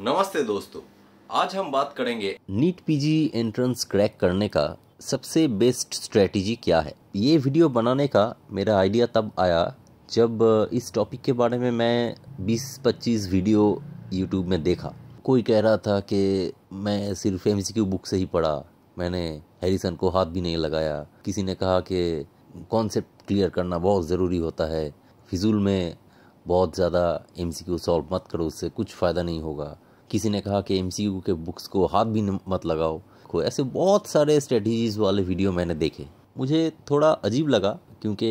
नमस्ते दोस्तों आज हम बात करेंगे नीट पीजी एंट्रेंस क्रैक करने का सबसे बेस्ट स्ट्रेटजी क्या है ये वीडियो बनाने का मेरा आइडिया तब आया जब uh, इस टॉपिक के बारे में मैं 20-25 वीडियो यूट्यूब में देखा कोई कह रहा था कि मैं सिर्फ एम बुक से ही पढ़ा मैंने हैरिसन को हाथ भी नहीं लगाया किसी ने कहा कि कॉन्सेप्ट क्लियर करना बहुत ज़रूरी होता है फिजूल में बहुत ज़्यादा एम सी क्यू सॉल्व मत करो उससे कुछ फ़ायदा नहीं होगा किसी ने कहा कि एम के बुक्स को हाथ भी मत लगाओ को ऐसे बहुत सारे स्ट्रेटजीज़ वाले वीडियो मैंने देखे मुझे थोड़ा अजीब लगा क्योंकि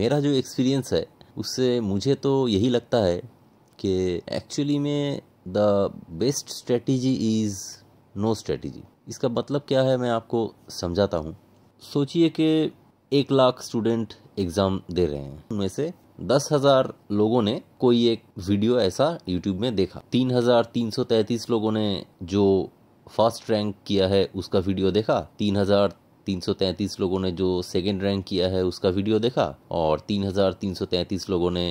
मेरा जो एक्सपीरियंस है उससे मुझे तो यही लगता है कि एक्चुअली में the best strategy is no strategy इसका मतलब क्या है मैं आपको समझाता हूँ सोचिए कि एक लाख स्टूडेंट एग्ज़ाम दे रहे हैं उनमें से दस हजार लोगों ने कोई एक वीडियो ऐसा यूट्यूब में देखा तीन हजार तीन सौ तैतीस लोगों ने जो फर्स्ट रैंक किया है उसका वीडियो देखा तीन हजार तीन सौ तैतीस लोगों ने जो सेकेंड रैंक किया है उसका वीडियो देखा और तीन हजार तीन सौ तैतीस लोगों ने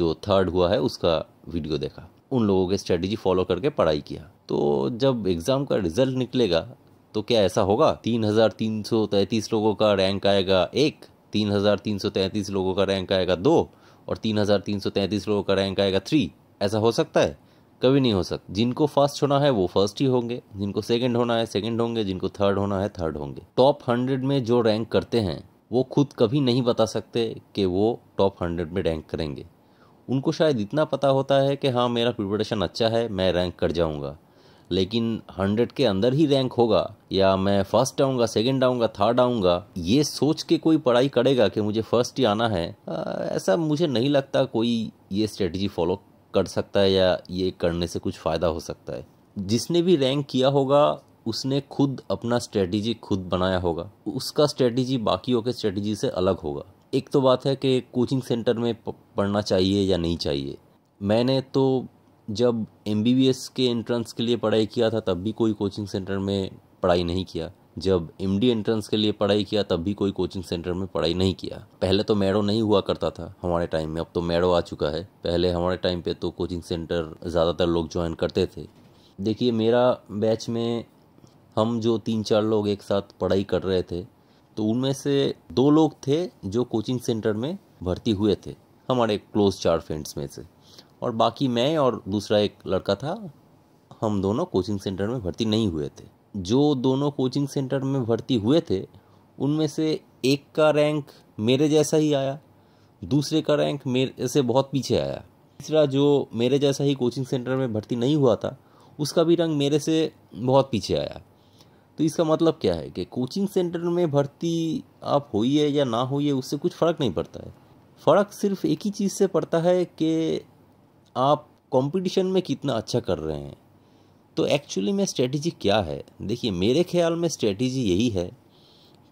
जो थर्ड हुआ है उसका वीडियो देखा उन लोगों के स्ट्रेटजी फॉलो करके पढ़ाई किया तो जब एग्ज़ाम का रिजल्ट निकलेगा तो क्या ऐसा होगा तीन हजार तीन सौ तैंतीस लोगों का रैंक आएगा एक तीन हज़ार तीन सौ तैंतीस लोगों का रैंक आएगा दो और तीन हज़ार तीन सौ तैंतीस लोगों का रैंक आएगा थ्री ऐसा हो सकता है कभी नहीं हो सकता जिनको फर्स्ट होना है वो फर्स्ट ही होंगे जिनको सेकंड होना है सेकंड होंगे जिनको थर्ड होना है थर्ड होंगे टॉप हंड्रेड में जो रैंक करते हैं वो खुद कभी नहीं बता सकते कि वो टॉप हंड्रेड में रैंक करेंगे उनको शायद इतना पता होता है कि हाँ मेरा प्रिपरेशन अच्छा है मैं रैंक कर जाऊँगा लेकिन हंड्रेड के अंदर ही रैंक होगा या मैं फर्स्ट आऊँगा सेकेंड आऊँगा थर्ड आऊँगा ये सोच के कोई पढ़ाई करेगा कि मुझे फर्स्ट ही आना है आ, ऐसा मुझे नहीं लगता कोई ये स्ट्रेटजी फॉलो कर सकता है या ये करने से कुछ फ़ायदा हो सकता है जिसने भी रैंक किया होगा उसने खुद अपना स्ट्रेटजी खुद बनाया होगा उसका स्ट्रेटजी बाकियों के स्ट्रेटजी से अलग होगा एक तो बात है कि कोचिंग सेंटर में पढ़ना चाहिए या नहीं चाहिए मैंने तो जब एम के एंट्रेंस के लिए पढ़ाई किया था तब भी कोई कोचिंग सेंटर में पढ़ाई नहीं किया जब एम एंट्रेंस के लिए पढ़ाई किया तब भी कोई कोचिंग सेंटर में पढ़ाई नहीं किया पहले तो मैडो नहीं हुआ करता था हमारे टाइम में अब तो मैडो आ चुका है पहले हमारे टाइम पे तो कोचिंग सेंटर ज़्यादातर लोग ज्वाइन करते थे देखिए मेरा बैच में हम जो तीन चार लोग एक साथ पढ़ाई कर रहे थे तो उनमें से दो लोग थे जो कोचिंग सेंटर में भर्ती हुए थे हमारे क्लोज चार फ्रेंड्स में से और बाकी मैं और दूसरा एक लड़का था हम दोनों कोचिंग सेंटर में भर्ती नहीं हुए थे जो दोनों कोचिंग सेंटर में भर्ती हुए थे उनमें से एक का रैंक मेरे जैसा ही आया दूसरे का रैंक मेरे से बहुत पीछे आया तीसरा जो मेरे जैसा ही कोचिंग सेंटर में भर्ती नहीं हुआ था उसका भी रंग मेरे से बहुत पीछे आया तो इसका मतलब क्या है कि कोचिंग सेंटर में भर्ती आप होइए या ना होइए उससे कुछ फ़र्क नहीं पड़ता है फ़र्क सिर्फ एक ही चीज़ से पड़ता है कि आप कंपटीशन में कितना अच्छा कर रहे हैं तो एक्चुअली में स्ट्रेटजी क्या है देखिए मेरे ख्याल में स्ट्रेटजी यही है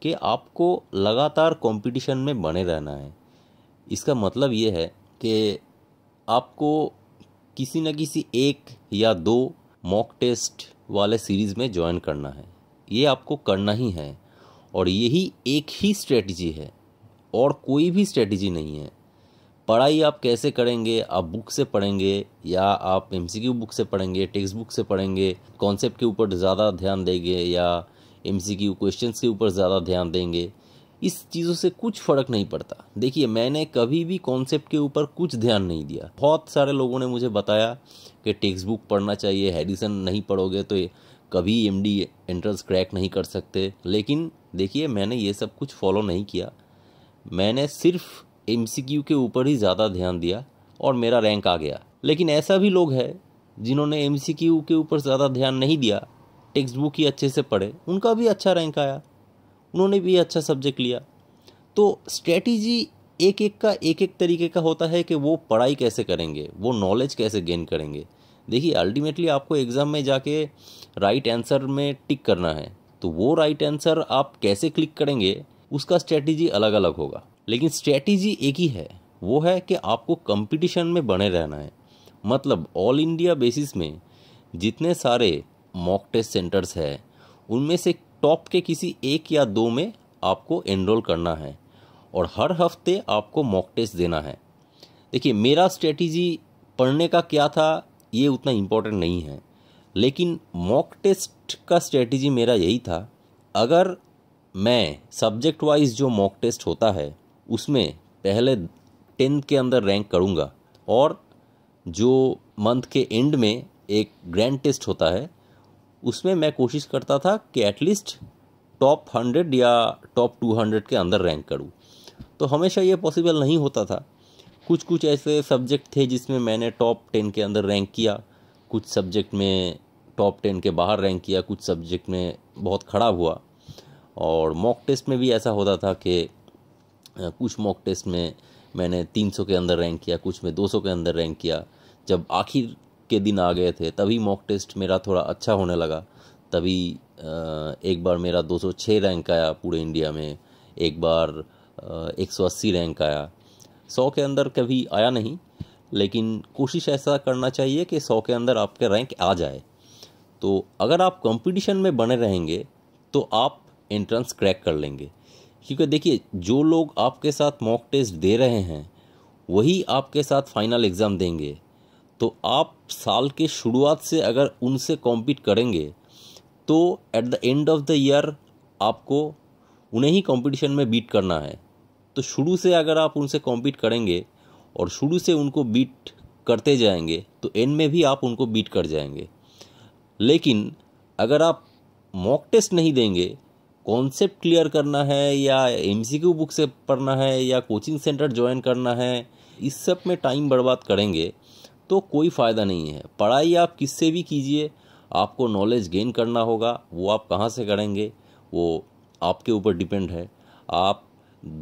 कि आपको लगातार कंपटीशन में बने रहना है इसका मतलब ये है कि आपको किसी न किसी एक या दो मॉक टेस्ट वाले सीरीज़ में ज्वाइन करना है ये आपको करना ही है और यही एक ही स्ट्रेटजी है और कोई भी स्ट्रेटजी नहीं है पढ़ाई आप कैसे करेंगे आप बुक से पढ़ेंगे या आप एमसीक्यू बुक से पढ़ेंगे टेक्स्ट बुक से पढ़ेंगे कॉन्सेप्ट के ऊपर ज़्यादा ध्यान देंगे या क्यू क्वेश्चंस के ऊपर ज़्यादा ध्यान देंगे इस चीज़ों से कुछ फ़र्क नहीं पड़ता देखिए मैंने कभी भी कॉन्सेप्ट के ऊपर कुछ ध्यान नहीं दिया बहुत सारे लोगों ने मुझे बताया कि टेक्स्ट बुक पढ़ना चाहिए हैरिसन नहीं पढ़ोगे तो कभी एम डी एंट्रेंस क्रैक नहीं कर सकते लेकिन देखिए मैंने ये सब कुछ फॉलो नहीं किया मैंने सिर्फ एम के ऊपर ही ज़्यादा ध्यान दिया और मेरा रैंक आ गया लेकिन ऐसा भी लोग है जिन्होंने एम के ऊपर ज़्यादा ध्यान नहीं दिया टेक्स्ट बुक ही अच्छे से पढ़े उनका भी अच्छा रैंक आया उन्होंने भी अच्छा सब्जेक्ट लिया तो स्ट्रेटजी एक एक का एक एक तरीके का होता है कि वो पढ़ाई कैसे करेंगे वो नॉलेज कैसे गेन करेंगे देखिए अल्टीमेटली आपको एग्ज़ाम में जाके राइट आंसर में टिक करना है तो वो राइट आंसर आप कैसे क्लिक करेंगे उसका स्ट्रेटजी अलग अलग होगा लेकिन स्ट्रेटजी एक ही है वो है कि आपको कंपटीशन में बने रहना है मतलब ऑल इंडिया बेसिस में जितने सारे मॉक टेस्ट सेंटर्स हैं उनमें से टॉप के किसी एक या दो में आपको एनरोल करना है और हर हफ्ते आपको मॉक टेस्ट देना है देखिए मेरा स्ट्रेटजी पढ़ने का क्या था ये उतना इम्पोर्टेंट नहीं है लेकिन मॉक टेस्ट का स्ट्रेटजी मेरा यही था अगर मैं सब्जेक्ट वाइज जो मॉक टेस्ट होता है उसमें पहले टेंथ के अंदर रैंक करूँगा और जो मंथ के एंड में एक ग्रैंड टेस्ट होता है उसमें मैं कोशिश करता था कि एटलीस्ट टॉप हंड्रेड या टॉप टू हंड्रेड के अंदर रैंक करूँ तो हमेशा ये पॉसिबल नहीं होता था कुछ कुछ ऐसे सब्जेक्ट थे जिसमें मैंने टॉप टेन के अंदर रैंक किया कुछ सब्जेक्ट में टॉप टेन के बाहर रैंक किया कुछ सब्जेक्ट में बहुत खराब हुआ और मॉक टेस्ट में भी ऐसा होता था कि कुछ मॉक टेस्ट में मैंने 300 के अंदर रैंक किया कुछ में 200 के अंदर रैंक किया जब आखिर के दिन आ गए थे तभी मॉक टेस्ट मेरा थोड़ा अच्छा होने लगा तभी एक बार मेरा 206 रैंक आया पूरे इंडिया में एक बार 180 रैंक आया 100 के अंदर कभी आया नहीं लेकिन कोशिश ऐसा करना चाहिए कि 100 के अंदर आपके रैंक आ जाए तो अगर आप कंपटीशन में बने रहेंगे तो आप एंट्रेंस क्रैक कर लेंगे क्योंकि देखिए जो लोग आपके साथ मॉक टेस्ट दे रहे हैं वही आपके साथ फाइनल एग्ज़ाम देंगे तो आप साल के शुरुआत से अगर उनसे कॉम्पीट करेंगे तो at the end of the year आपको उन्हें ही कॉम्पिटिशन में बीट करना है तो शुरू से अगर आप उनसे कॉम्पीट करेंगे और शुरू से उनको बीट करते जाएंगे तो एंड में भी आप उनको बीट कर जाएंगे लेकिन अगर आप मॉक टेस्ट नहीं देंगे कॉन्सेप्ट क्लियर करना है या एम बुक से पढ़ना है या कोचिंग सेंटर ज्वाइन करना है इस सब में टाइम बर्बाद करेंगे तो कोई फ़ायदा नहीं है पढ़ाई आप किससे भी कीजिए आपको नॉलेज गेन करना होगा वो आप कहाँ से करेंगे वो आपके ऊपर डिपेंड है आप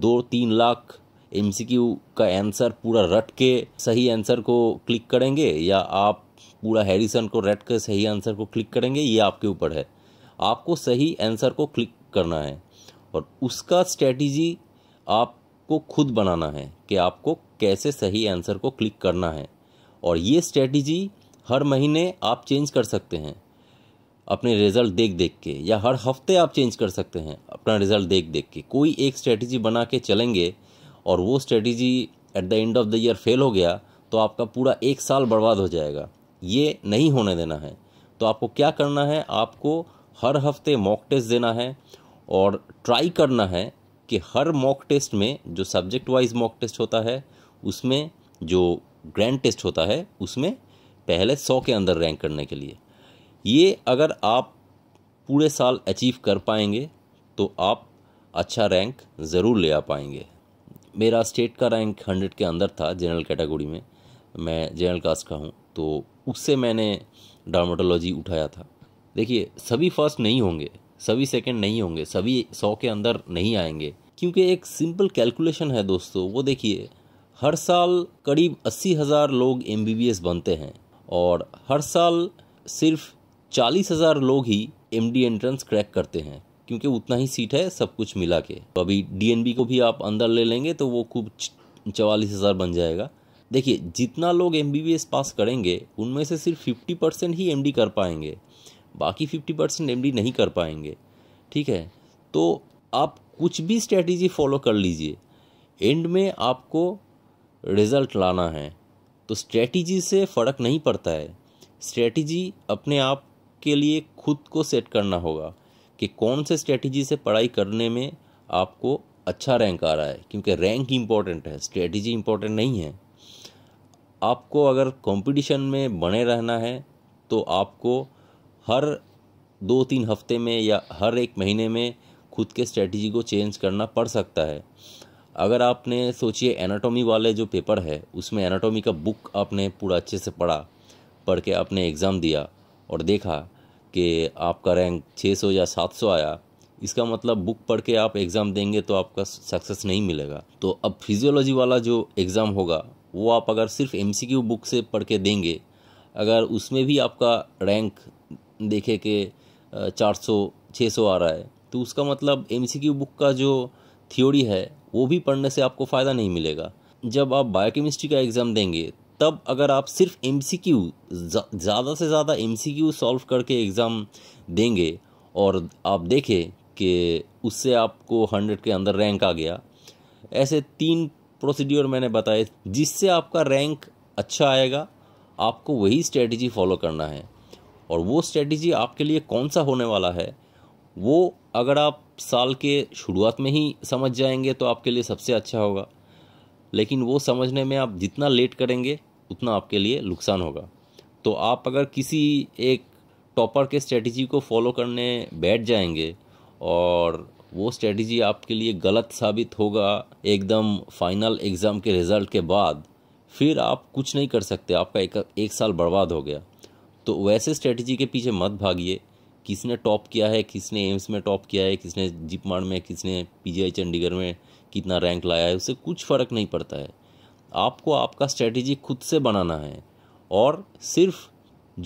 दो तीन लाख एम का आंसर पूरा रट के सही आंसर को क्लिक करेंगे या आप पूरा हैरिसन को रट के सही आंसर को क्लिक करेंगे ये आपके ऊपर है आपको सही आंसर को क्लिक करना है और उसका स्ट्रेटजी आपको खुद बनाना है कि आपको कैसे सही आंसर को क्लिक करना है और ये स्ट्रेटजी हर महीने आप चेंज कर सकते हैं अपने रिज़ल्ट देख देख के या हर हफ्ते आप चेंज कर सकते हैं अपना रिज़ल्ट देख देख के कोई एक स्ट्रेटजी बना के चलेंगे और वो strategy at the end of the year fail हो गया तो आपका पूरा एक साल बर्बाद हो जाएगा ये नहीं होने देना है तो आपको क्या करना है आपको हर हफ्ते मॉक टेस्ट देना है और ट्राई करना है कि हर मॉक टेस्ट में जो सब्जेक्ट वाइज मॉक टेस्ट होता है उसमें जो ग्रैंड टेस्ट होता है उसमें पहले सौ के अंदर रैंक करने के लिए ये अगर आप पूरे साल अचीव कर पाएंगे तो आप अच्छा रैंक ज़रूर ले आ पाएंगे मेरा स्टेट का रैंक हंड्रेड के अंदर था जनरल कैटेगरी में मैं जनरल कास्ट का हूँ तो उससे मैंने डार्माटोलॉजी उठाया था देखिए सभी फर्स्ट नहीं होंगे सभी सेकंड नहीं होंगे सभी सौ के अंदर नहीं आएंगे क्योंकि एक सिंपल कैलकुलेशन है दोस्तों वो देखिए हर साल करीब अस्सी हज़ार लोग एम बनते हैं और हर साल सिर्फ चालीस हज़ार लोग ही एम एंट्रेंस क्रैक करते हैं क्योंकि उतना ही सीट है सब कुछ मिला के तो अभी डी को भी आप अंदर ले लेंगे तो वो खूब चवालीस हज़ार बन जाएगा देखिए जितना लोग एम पास करेंगे उनमें से सिर्फ फिफ्टी परसेंट ही एम कर पाएंगे बाकी फिफ्टी परसेंट एम नहीं कर पाएंगे ठीक है तो आप कुछ भी स्ट्रेटजी फॉलो कर लीजिए एंड में आपको रिज़ल्ट लाना है तो स्ट्रेटजी से फ़र्क नहीं पड़ता है स्ट्रेटजी अपने आप के लिए खुद को सेट करना होगा कि कौन से स्ट्रेटजी से पढ़ाई करने में आपको अच्छा रैंक आ रहा है क्योंकि रैंक इम्पॉर्टेंट है स्ट्रेटजी इम्पॉर्टेंट नहीं है आपको अगर कंपटीशन में बने रहना है तो आपको हर दो तीन हफ्ते में या हर एक महीने में खुद के स्ट्रेटजी को चेंज करना पड़ सकता है अगर आपने सोचिए एनाटॉमी वाले जो पेपर है उसमें एनाटॉमी का बुक आपने पूरा अच्छे से पढ़ा पढ़ के आपने एग्ज़ाम दिया और देखा कि आपका रैंक 600 या 700 आया इसका मतलब बुक पढ़ के आप एग्ज़ाम देंगे तो आपका सक्सेस नहीं मिलेगा तो अब फिजियोलॉजी वाला जो एग्ज़ाम होगा वो आप अगर सिर्फ एम बुक से पढ़ के देंगे अगर उसमें भी आपका रैंक देखे कि चार सौ छः सौ आ रहा है तो उसका मतलब एम बुक का जो थ्योरी है वो भी पढ़ने से आपको फ़ायदा नहीं मिलेगा जब आप बायोकेमिस्ट्री का एग्ज़ाम देंगे तब अगर आप सिर्फ एम ज़्यादा से ज़्यादा एम सॉल्व करके एग्ज़ाम देंगे और आप देखें कि उससे आपको हंड्रेड के अंदर रैंक आ गया ऐसे तीन प्रोसीड्योर मैंने बताए जिससे आपका रैंक अच्छा आएगा आपको वही स्ट्रेटजी फॉलो करना है और वो स्ट्रेटजी आपके लिए कौन सा होने वाला है वो अगर आप साल के शुरुआत में ही समझ जाएंगे तो आपके लिए सबसे अच्छा होगा लेकिन वो समझने में आप जितना लेट करेंगे उतना आपके लिए नुकसान होगा तो आप अगर किसी एक टॉपर के स्ट्रेटजी को फॉलो करने बैठ जाएंगे और वो स्ट्रेटजी आपके लिए गलत साबित होगा एकदम फाइनल एग्ज़ाम के रिज़ल्ट के बाद फिर आप कुछ नहीं कर सकते आपका एक, एक साल बर्बाद हो गया तो वैसे स्ट्रेटजी के पीछे मत भागिए किसने टॉप किया है किसने एम्स में टॉप किया है किसने जिपमाड़ में किसने पी चंडीगढ़ में कितना रैंक लाया है उससे कुछ फ़र्क नहीं पड़ता है आपको आपका स्ट्रेटजी खुद से बनाना है और सिर्फ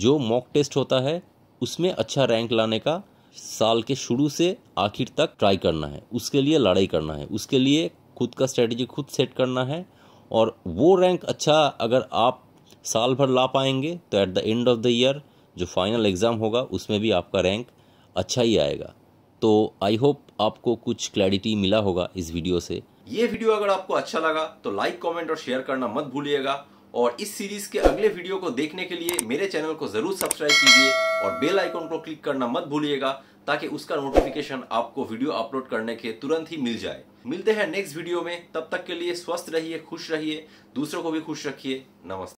जो मॉक टेस्ट होता है उसमें अच्छा रैंक लाने का साल के शुरू से आखिर तक ट्राई करना है उसके लिए लड़ाई करना है उसके लिए खुद का स्ट्रेटजी खुद सेट करना है और वो रैंक अच्छा अगर आप साल भर ला पाएंगे तो at the end of the year जो फाइनल एग्ज़ाम होगा उसमें भी आपका रैंक अच्छा ही आएगा तो आई होप आपको कुछ क्लैरिटी मिला होगा इस वीडियो से ये वीडियो अगर आपको अच्छा लगा तो लाइक कमेंट और शेयर करना मत भूलिएगा और इस सीरीज के अगले वीडियो को देखने के लिए मेरे चैनल को जरूर सब्सक्राइब कीजिए और बेल आइकन को क्लिक करना मत भूलिएगा ताकि उसका नोटिफिकेशन आपको वीडियो अपलोड करने के तुरंत ही मिल जाए मिलते हैं नेक्स्ट वीडियो में तब तक के लिए स्वस्थ रहिए खुश रहिए दूसरों को भी खुश रखिए नमस्ते